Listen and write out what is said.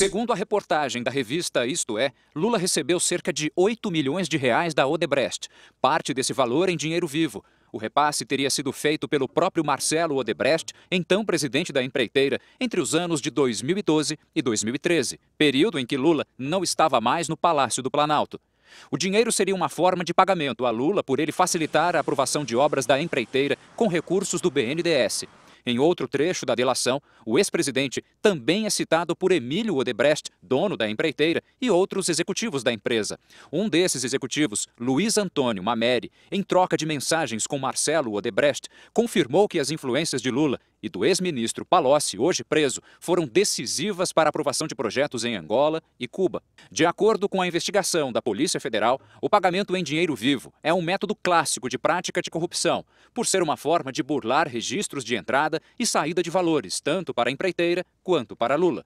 Segundo a reportagem da revista Isto É, Lula recebeu cerca de 8 milhões de reais da Odebrecht, parte desse valor em dinheiro vivo. O repasse teria sido feito pelo próprio Marcelo Odebrecht, então presidente da empreiteira, entre os anos de 2012 e 2013, período em que Lula não estava mais no Palácio do Planalto. O dinheiro seria uma forma de pagamento a Lula por ele facilitar a aprovação de obras da empreiteira com recursos do BNDES. Em outro trecho da delação, o ex-presidente também é citado por Emílio Odebrecht, dono da empreiteira, e outros executivos da empresa. Um desses executivos, Luiz Antônio Mameri, em troca de mensagens com Marcelo Odebrecht, confirmou que as influências de Lula e do ex-ministro Palocci, hoje preso, foram decisivas para a aprovação de projetos em Angola e Cuba. De acordo com a investigação da Polícia Federal, o pagamento em dinheiro vivo é um método clássico de prática de corrupção, por ser uma forma de burlar registros de entrada entrada e saída de valores, tanto para a empreiteira quanto para Lula.